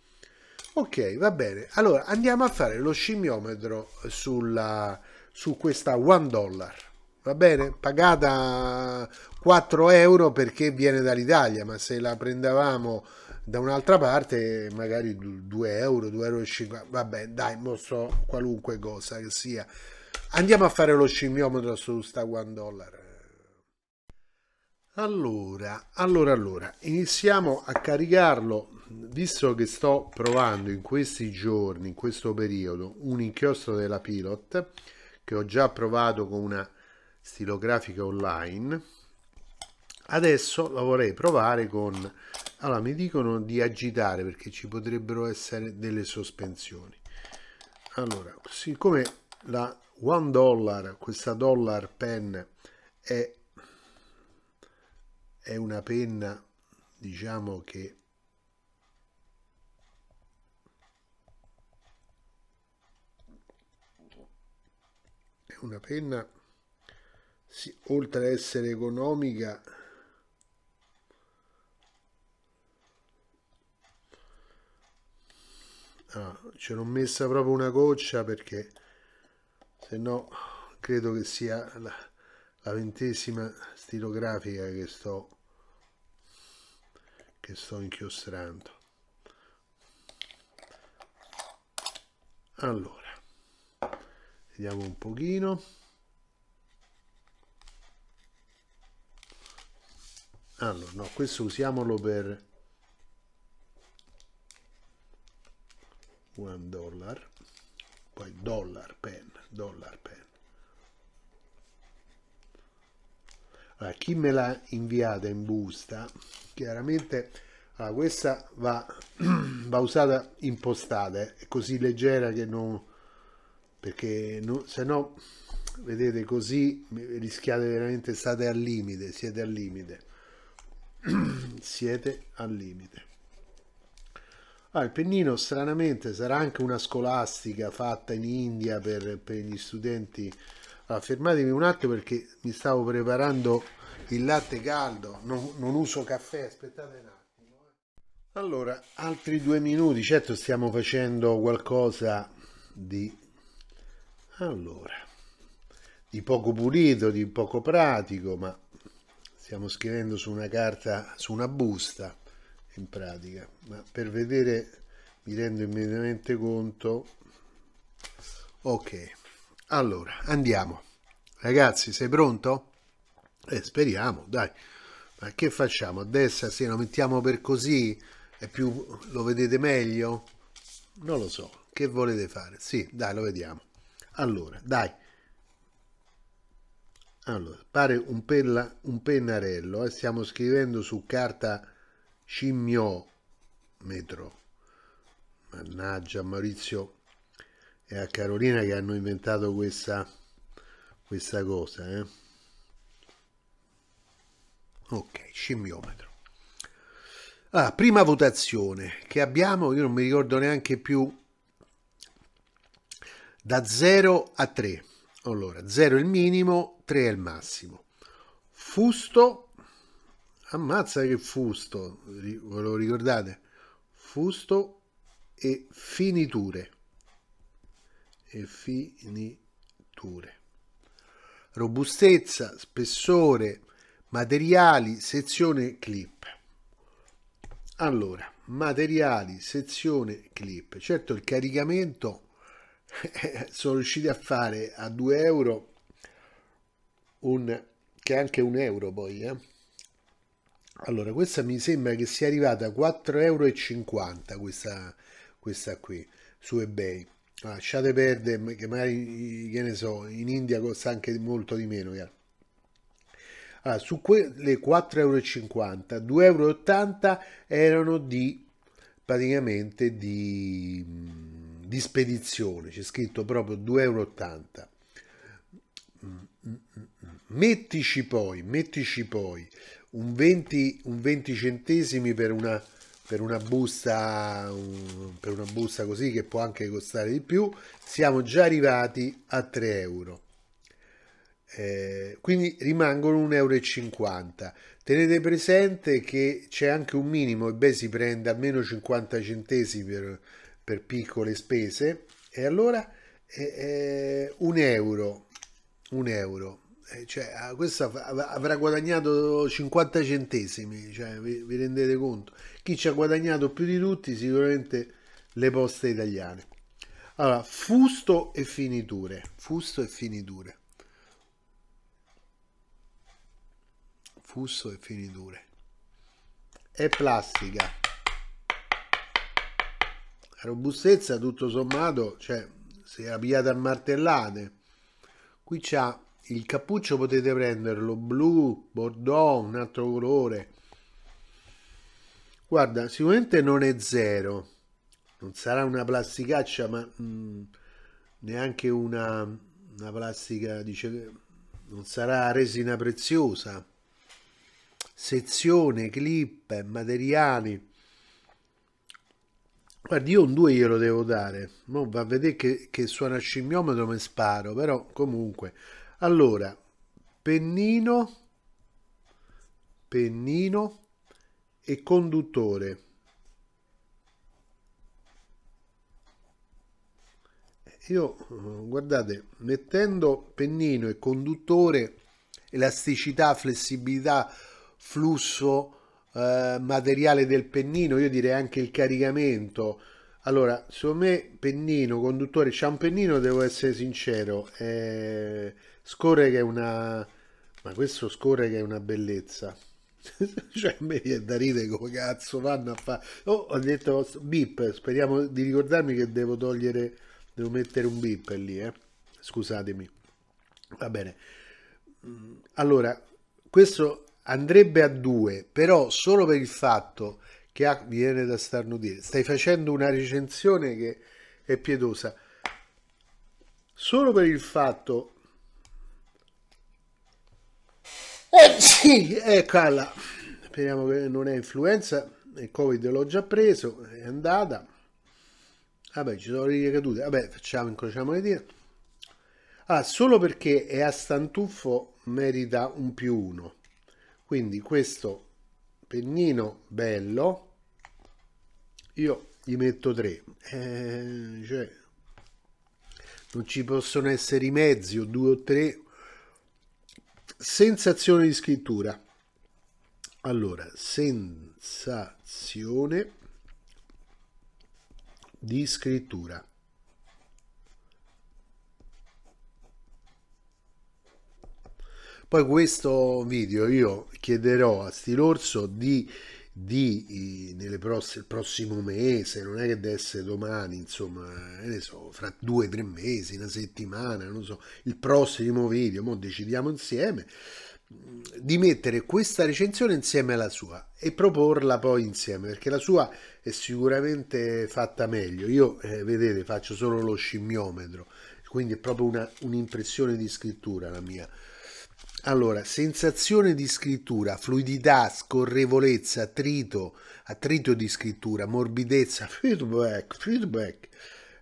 Ok, va bene. Allora, andiamo a fare lo scimmiometro sulla, su questa 1 dollar va bene? Pagata 4 euro perché viene dall'Italia, ma se la prendevamo da un'altra parte magari 2 euro, 2,50 euro, va bene, dai, mostro qualunque cosa che sia. Andiamo a fare lo scimmiometro su sta 1 dollar. Allora, allora, allora, iniziamo a caricarlo, visto che sto provando in questi giorni, in questo periodo, un inchiostro della Pilot, che ho già provato con una stilografica online adesso la vorrei provare con allora mi dicono di agitare perché ci potrebbero essere delle sospensioni allora siccome la one dollar questa dollar pen è, è una penna diciamo che è una penna sì, oltre ad essere economica ah, ce l'ho messa proprio una goccia perché se no credo che sia la, la ventesima stilografica che sto che sto inchiostrando allora vediamo un pochino allora no questo usiamolo per 1 dollar poi dollar pen dollar pen allora, chi me l'ha inviata in busta chiaramente allora, questa va, [CLEARS THROAT] va usata impostata è così leggera che non perché no, se no vedete così rischiate veramente state al limite siete al limite [CLEARS THROAT] siete al limite. Ah, il pennino stranamente sarà anche una scolastica fatta in India per, per gli studenti. Allora, fermatemi un attimo perché mi stavo preparando il latte caldo, non, non uso caffè, aspettate un attimo. Eh. Allora, altri due minuti, certo stiamo facendo qualcosa di... Allora, di poco pulito, di poco pratico, ma stiamo scrivendo su una carta, su una busta in pratica, ma per vedere mi rendo immediatamente conto. Ok, allora andiamo. Ragazzi, sei pronto? Eh, speriamo, dai. Ma che facciamo? A destra se lo mettiamo per così è più lo vedete meglio? Non lo so, che volete fare? Sì, dai, lo vediamo. Allora, dai. Allora, pare un, pella, un pennarello, eh? stiamo scrivendo su carta scimmiometro. Mannaggia Maurizio e a Carolina che hanno inventato questa, questa cosa. Eh? Ok, scimmiometro. Allora, ah, prima votazione che abbiamo, io non mi ricordo neanche più, da 0 a 3. Allora, 0 il minimo, 3 è il massimo. Fusto, ammazza che fusto, ve lo ricordate? Fusto e finiture. E finiture. Robustezza, spessore, materiali, sezione clip. Allora, materiali, sezione clip. Certo il caricamento [LAUGHS] eh, sono riusciti a fare a 2 euro un, che è anche un euro poi, eh. Allora, questa mi sembra che sia arrivata a 4,50 euro questa, questa qui su eBay. Ah, lasciate perdere, che magari, che ne so, in India costa anche molto di meno. Cara. Eh. Allora, ah, su quelle 4,50 euro, 2,80 euro erano di praticamente di, mm, di spedizione, c'è scritto proprio 2,80 euro. Mettici poi, mettici poi un 20, un 20 centesimi per una, per una, busta, un, per una busta così che può anche costare di più, siamo già arrivati a 3 euro. Eh, quindi rimangono 1,50 euro. Tenete presente che c'è anche un minimo, e beh si prende almeno 50 centesimi per, per piccole spese, e allora eh, eh, un euro, un euro. Eh, cioè, ah, questo avrà guadagnato 50 centesimi, cioè, vi, vi, rendete conto? Chi ci ha guadagnato più di tutti sicuramente le poste italiane. Allora, fusto e finiture, fusto e finiture. Fusto e finiture. E plastica. La robustezza tutto sommato, cioè, se la pigliate a martellate. Qui c'ha il cappuccio potete prenderlo blu, bordeaux, un altro colore. Guarda, sicuramente non è zero, non sarà una plasticaccia, ma mh, mm, neanche una, una plastica, dice, non sarà resina preziosa. Sezione, clip, materiali. guarda io un 2 glielo devo dare. Non va a vedere che, che suona il scimmiometro, me sparo, però comunque allora, pennino, pennino e conduttore. Io, eh, guardate, mettendo pennino e conduttore, elasticità, flessibilità, flusso eh, materiale del pennino, io direi anche il caricamento. Allora, secondo me pennino, conduttore, c'è un pennino, devo essere sincero, eh, Scorre che è una... Ma questo scorre che è una bellezza. [LAUGHS] cioè a me è da ridere come cazzo vanno a fare... Oh, ho detto bip, speriamo di ricordarmi che devo togliere... Devo mettere un bip lì, eh. Scusatemi. Va bene. Mm, allora, questo andrebbe a due, però solo per il fatto che ha, viene da starnutire. Stai facendo una recensione che è pietosa. Solo per il fatto Eh sì, eccola. Eh, speriamo che non è influenza. Il Covid l'ho già preso, è andata. Vabbè, ci sono le ricadute. Vabbè, facciamo, incrociamo le dita. Ah, solo perché è a stantuffo merita un più uno. Quindi questo pennino bello, io gli metto 3. Eh, cioè, non ci possono essere i mezzi o due o tre sensazione di scrittura. Allora, sensazione di scrittura. Poi questo video io chiederò a Stilorso di di eh, il prossimo mese, non è che deve essere domani, insomma, eh, ne so, fra due o tre mesi, una settimana, non so, il prossimo video, mo decidiamo insieme mm, di mettere questa recensione insieme alla sua e proporla poi insieme perché la sua è sicuramente fatta meglio io eh, vedete faccio solo lo scimmiometro quindi è proprio un'impressione di scrittura la mia allora, sensazione di scrittura, fluidità, scorrevolezza, trito, attrito di scrittura, morbidezza, [LAUGHS] feedback, feedback.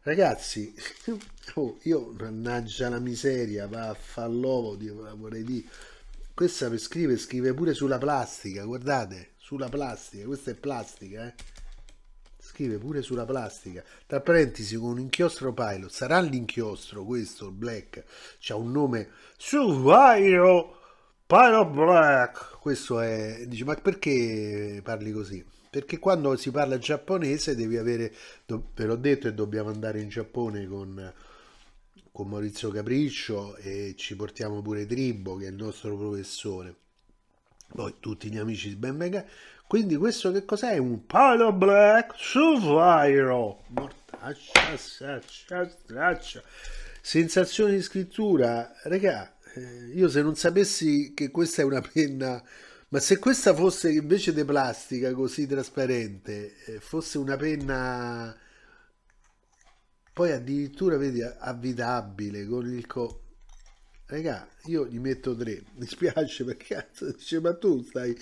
Ragazzi, [LAUGHS] oh, io mannaggia la miseria, va a fallovo, vorrei dire. Questa per scrive, scrive pure sulla plastica, guardate, sulla plastica, questa è plastica, eh scrive pure sulla plastica, tra parentesi con un inchiostro pilot, sarà l'inchiostro questo, black, c'ha un nome, Survivor Pilot Black, questo è, dice ma perché parli così? Perché quando si parla giapponese devi avere, ve l'ho detto e dobbiamo andare in Giappone con, con Maurizio Capriccio e ci portiamo pure tribo che è il nostro professore poi tutti gli amici di Benvenga quindi questo che cos'è? Un palo black survival. Mortaccia, saccia, straccia. Sensazione di scrittura. Regà, eh, io se non sapessi che questa è una penna... Ma se questa fosse invece di plastica così trasparente, eh, fosse una penna poi addirittura vedi avvitabile con il co Raga, io gli metto tre, mi spiace [LAUGHS] perché cazzo, dice ma tu stai...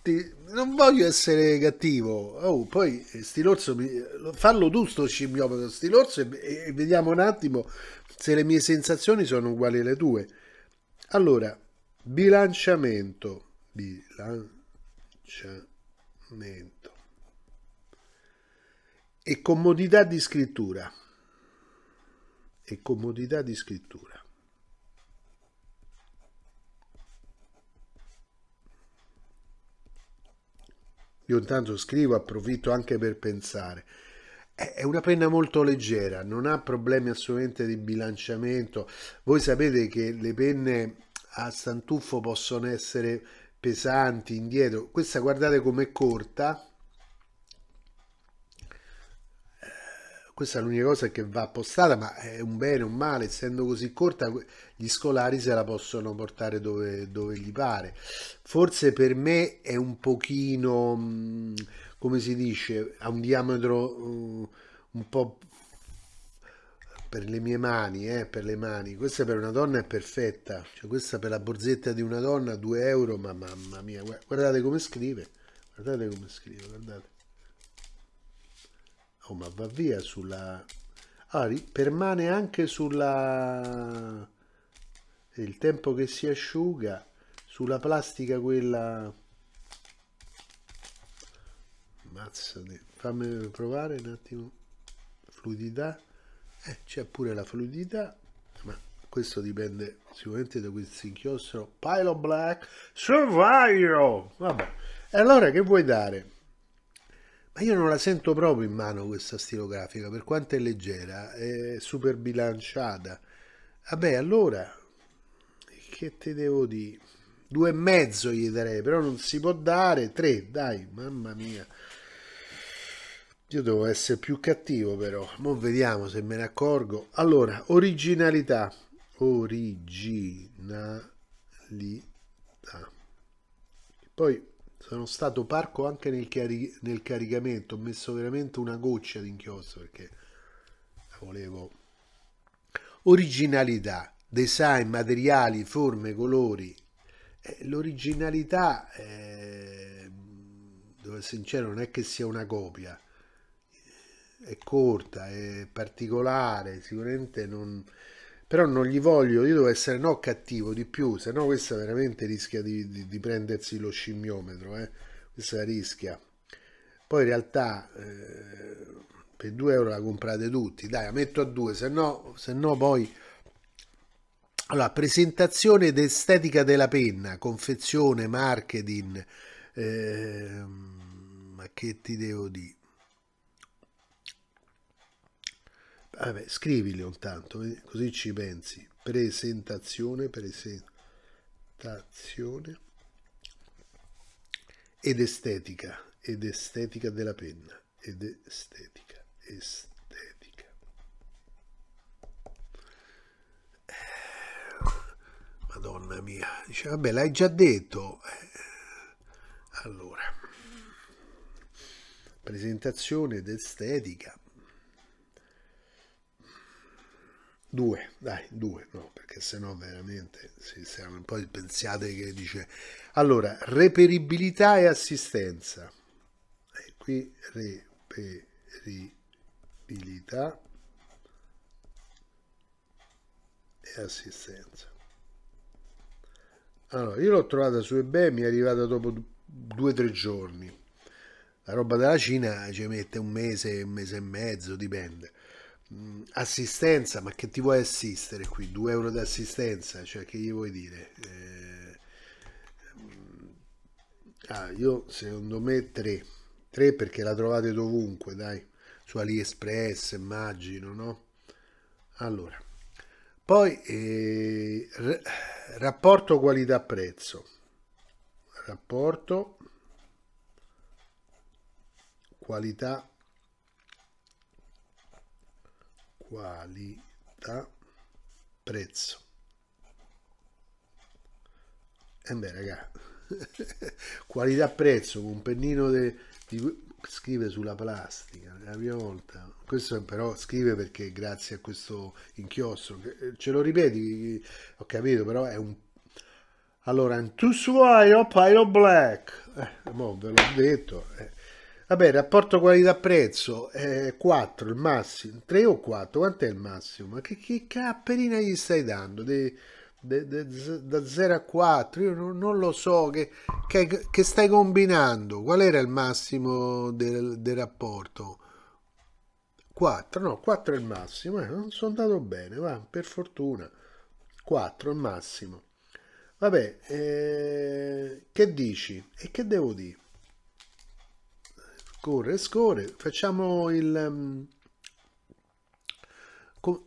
Ti... Non voglio essere cattivo, oh, poi eh, stilorso, mi... fallo tu sto scimmiopata, stilorso e, e vediamo un attimo se le mie sensazioni sono uguali alle tue. Allora, bilanciamento, bilanciamento e comodità di scrittura e comodità di scrittura Io intanto scrivo, approfitto anche per pensare. È una penna molto leggera, non ha problemi assolutamente di bilanciamento. Voi sapete che le penne a stantuffo possono essere pesanti, indietro. Questa guardate com'è corta, questa è l'unica cosa che va appostata, ma è un bene, un male, essendo così corta gli scolari se la possono portare dove, dove gli pare. Forse per me è un pochino, mm, come si dice, ha un diametro mm, un po' per le mie mani, eh, per le mani. Questa per una donna è perfetta, cioè, questa per la borsetta di una donna 2 euro, ma mamma mia, guardate come scrive, guardate come scrive, guardate. Oh, ma va via sulla... Ah, permane anche sulla... Il tempo che si asciuga sulla plastica quella... Mazza, fammi provare un attimo. Fluidità. Eh, c'è pure la fluidità, ma questo dipende sicuramente da questo inchiostro Pilot Black Survivor. Vabbè. E allora che vuoi dare? ma io non la sento proprio in mano questa stilografica, per quanto è leggera, è super bilanciata. Vabbè, allora, che te devo dire? Due e mezzo gli darei, però non si può dare, tre, dai, mamma mia. Io devo essere più cattivo però, mo vediamo se me ne accorgo. Allora, originalità, originalità. Poi sono stato parco anche nel, cari nel caricamento, ho messo veramente una goccia di inchiostro perché la volevo. Originalità, design, materiali, forme, colori. Eh, l'originalità, eh, devo essere sincero, non è che sia una copia. È corta, è particolare, sicuramente non però non gli voglio, io devo essere no cattivo di più, se no questa veramente rischia di, di, di prendersi lo scimmiometro, eh? questa rischia. Poi in realtà eh, per 2 euro la comprate tutti, dai, la metto a 2, se no, se no poi... Allora, presentazione ed estetica della penna, confezione, marketing, eh, ma che ti devo dire? Vabbè, scrivili intanto, così ci pensi. Presentazione, presentazione ed estetica, ed estetica della penna, ed estetica, estetica. Eh, Madonna mia, dice, vabbè, l'hai già detto. Eh, allora, presentazione ed estetica, Due, dai, due, no, perché sennò veramente sì, siamo un po' pensiate che dice... Allora, reperibilità e assistenza. E eh, qui reperibilità e assistenza. Allora, io l'ho trovata su eBay, mi è arrivata dopo due o tre giorni. La roba della Cina ci mette un mese, un mese e mezzo, dipende. Mm, assistenza, ma che ti vuoi assistere qui? 2 euro di assistenza, cioè che gli vuoi dire? Eh, mm, ah, io secondo me 3, 3 perché la trovate dovunque, dai, su AliExpress immagino, no? Allora, poi eh, rapporto qualità-prezzo, rapporto qualità-prezzo qualità prezzo e beh raga [LAUGHS] qualità prezzo con un pennino de, di, scrive sulla plastica la prima volta questo però scrive perché grazie a questo inchiostro eh, ce lo ripeti ho capito però è un allora in two suoi o black eh, mo ve l'ho detto eh. Vabbè, rapporto qualità-prezzo, eh, 4 il massimo, 3 o 4, quant'è il massimo? Ma che, che capperina gli stai dando? De, de, de, da 0 a 4, io non, non lo so, che, che, che, stai combinando? Qual era il massimo del, del rapporto? 4, no, 4 è il massimo, eh, non sono andato bene, va, per fortuna, 4 è il massimo. Vabbè, eh, che dici? E che devo dire? scorre, scorre, facciamo il... Um,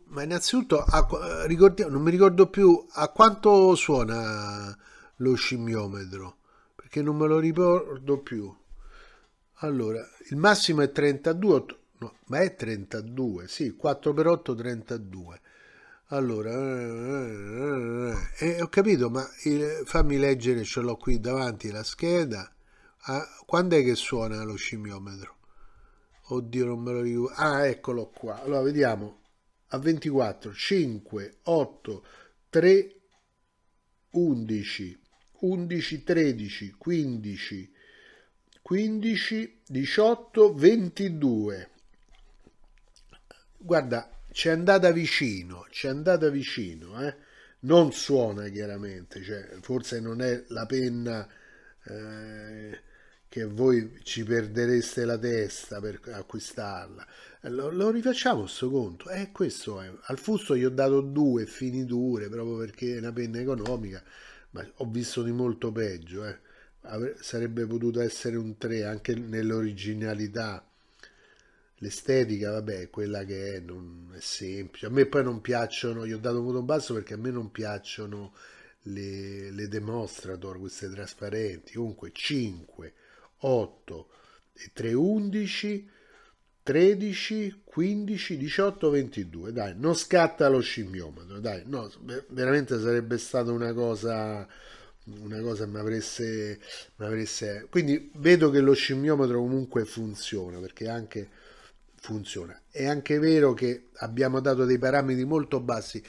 ma innanzitutto, a, ricordiamo, non mi ricordo più a quanto suona lo scimmiometro, perché non me lo ricordo più. Allora, il massimo è 32, no, ma è 32, sì, 4x8 32. Allora, eh, ho capito, ma il, fammi leggere, ce l'ho qui davanti la scheda. Ah, quando è che suona lo scimmiometro? Oddio, non me lo ricordo. Ah, eccolo qua. Allora, vediamo. A 24, 5, 8, 3, 11, 11, 13, 15, 15, 18, 22. Guarda, c'è andata vicino, c'è andata vicino, eh? Non suona chiaramente, cioè, forse non è la penna... Eh, che voi ci perdereste la testa per acquistarla. Lo, lo rifacciamo sto conto. Eh, questo è. Al fusto gli ho dato due finiture proprio perché è una penna economica, ma ho visto di molto peggio. Eh. Sarebbe potuto essere un 3 anche nell'originalità. L'estetica, vabbè, è quella che è, non è semplice. A me poi non piacciono, gli ho dato un voto basso perché a me non piacciono le, le Demonstrator, queste trasparenti. Comunque, 5 8, 3, 11, 13, 15, 18, 22. Dai, non scatta lo scimmiometro, dai, no, veramente sarebbe stata una cosa una cosa mi avesse, mi avesse quindi vedo che lo scimmiometro comunque funziona perché anche funziona è anche vero che abbiamo dato dei parametri molto bassi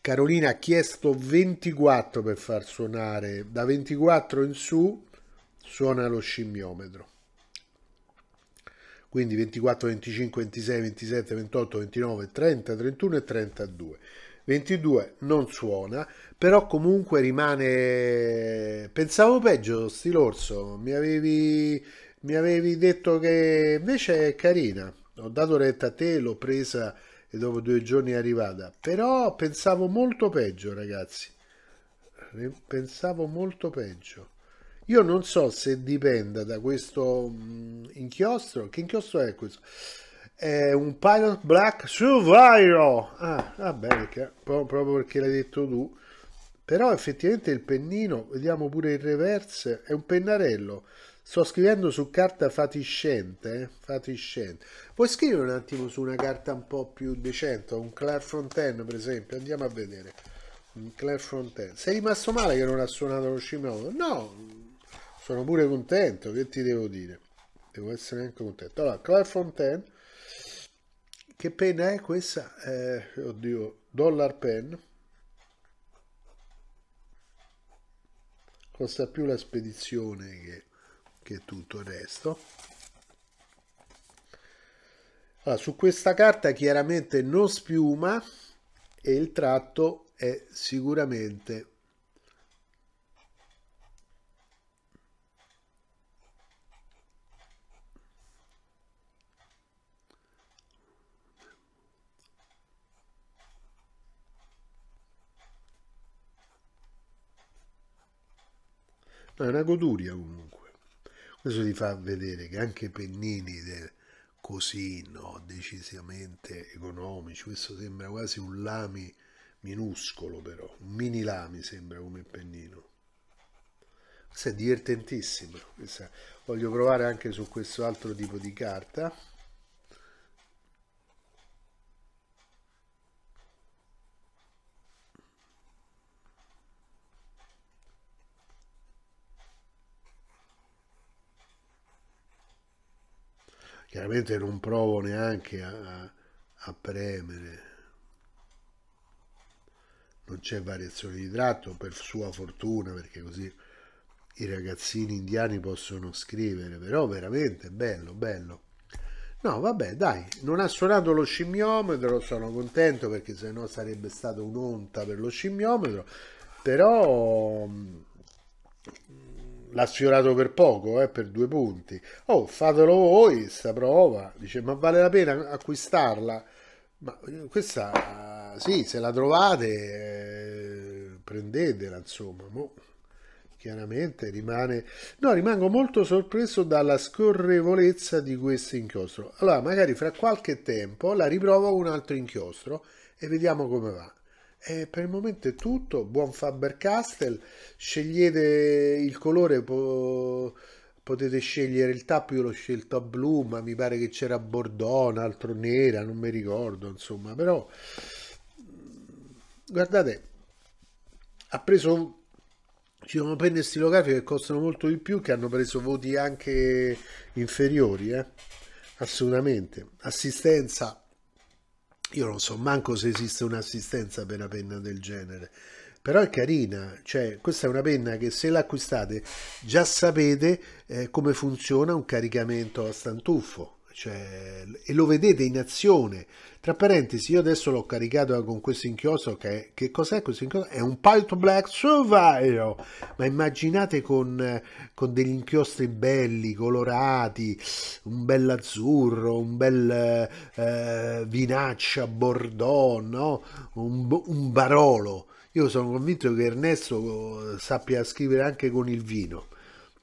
Carolina ha chiesto 24 per far suonare da 24 in su suona lo scimmiometro. Quindi 24, 25, 26, 27, 28, 29, 30, 31 e 32. 22 non suona, però comunque rimane... Pensavo peggio, Stilorso, mi avevi, mi avevi detto che invece è carina. Ho dato retta a te, l'ho presa e dopo due giorni è arrivata. Però pensavo molto peggio, ragazzi. Pensavo molto peggio. Io non so se dipenda da questo mh, mm, inchiostro. Che inchiostro è questo? È un Pilot Black Survivor. Ah, vabbè, ah, bene, proprio perché l'hai detto tu. Però effettivamente il pennino, vediamo pure il reverse, è un pennarello. Sto scrivendo su carta fatiscente, eh? fatiscente. Puoi scrivere un attimo su una carta un po' più decente, un Claire Fontaine per esempio, andiamo a vedere. Claire Fontaine. Sei rimasto male che non ha suonato lo scimmiono? No, sono pure contento, che ti devo dire? Devo essere anche contento. Allora, Claire Fontaine, che penna è questa? Eh, oddio, Dollar Pen. Costa più la spedizione che, che tutto il resto. Allora, su questa carta chiaramente non spiuma e il tratto è sicuramente è una goduria comunque. Questo ti fa vedere che anche pennini così no, decisamente economici, questo sembra quasi un lami minuscolo però, un mini lami sembra come pennino. Questo è divertentissimo. questa, voglio provare anche su questo altro tipo di carta. chiaramente non provo neanche a, a premere non c'è variazione di tratto per sua fortuna perché così i ragazzini indiani possono scrivere però veramente bello bello no vabbè dai non ha suonato lo scimmiometro sono contento perché se no sarebbe stato un'onta per lo scimmiometro però mm, l'ha sfiorato per poco, eh, per due punti. Oh, fatelo voi, questa prova. Dice, ma vale la pena acquistarla? Ma eh, questa, sì, se la trovate, eh, prendetela, insomma. Mo, chiaramente rimane... No, rimango molto sorpreso dalla scorrevolezza di questo inchiostro. Allora, magari fra qualche tempo la riprovo con un altro inchiostro e vediamo come va. E per il momento è tutto, buon Faber-Castell, scegliete il colore, po potete scegliere il tappo, io l'ho scelto a blu, ma mi pare che c'era Bordeaux, un altro nera, non mi ricordo, insomma, però mm, guardate, ha preso ci sono penne stilografiche che costano molto di più che hanno preso voti anche inferiori eh? assolutamente assistenza io non so manco se esiste un'assistenza per una penna del genere, però è carina, cioè questa è una penna che se l'acquistate già sapete eh, come funziona un caricamento a stantuffo cioè, e lo vedete in azione. Tra parentesi, io adesso l'ho caricato con questo inchiostro che, che cos'è questo inchiostro? È un Palto Black Survivor, ma immaginate con, con, degli inchiostri belli, colorati, un bel azzurro, un bel eh, vinaccia, bordeaux, no? un, un barolo. Io sono convinto che Ernesto sappia scrivere anche con il vino.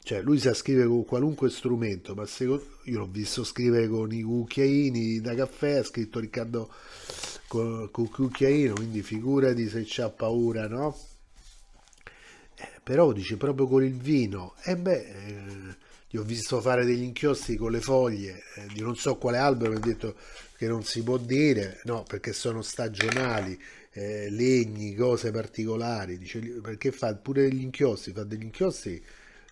Cioè, lui sa scrivere con qualunque strumento, ma secondo, io l'ho visto scrivere con i cucchiaini da caffè, ha scritto Riccardo con, con cucchiaino, quindi figurati se c'ha paura, no? Eh, però dice proprio con il vino, e eh beh, eh, gli ho visto fare degli inchiostri con le foglie eh, di non so quale albero, mi ha detto che non si può dire, no, perché sono stagionali, eh, legni, cose particolari, dice, perché fa pure degli inchiostri, fa degli inchiostri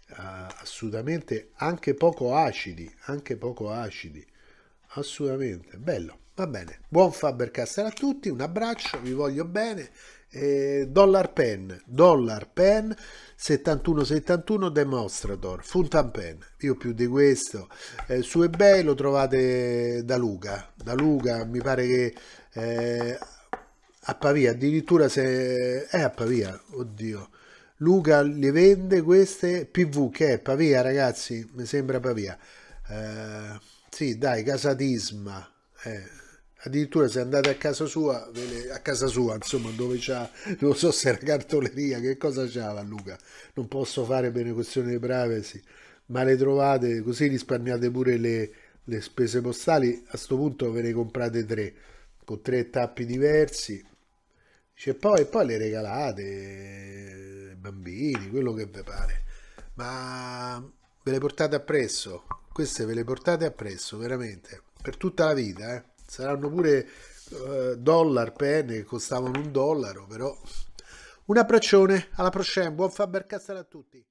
eh, assolutamente anche poco acidi, anche poco acidi, assolutamente, bello, va bene, buon Faber Castell a tutti, un abbraccio, vi voglio bene, eh, Dollar Pen, Dollar Pen 7171 Demonstrator, Funtan Pen, io più di questo, eh, su eBay lo trovate da Luca, da Luca mi pare che... Eh, a Pavia, addirittura se è a Pavia, oddio, Luca le vende queste, PV che è Pavia ragazzi, mi sembra Pavia, eh, sì dai, Casatisma eh addirittura se andate a casa sua, a casa sua insomma dove c'ha, non so se era cartoleria, che cosa c'ha Luca, non posso fare bene questione di privacy, ma le trovate così risparmiate pure le, le spese postali, a questo punto ve ne comprate tre, con tre tappi diversi, Dice, poi, poi le regalate ai eh, bambini, quello che vi pare. Ma ve le portate appresso, queste ve le portate appresso, veramente, per tutta la vita. Eh. Saranno pure eh, dollar, penne che costavano un dollaro, però... Un abbraccione, alla prossima, buon Faber Castell a tutti.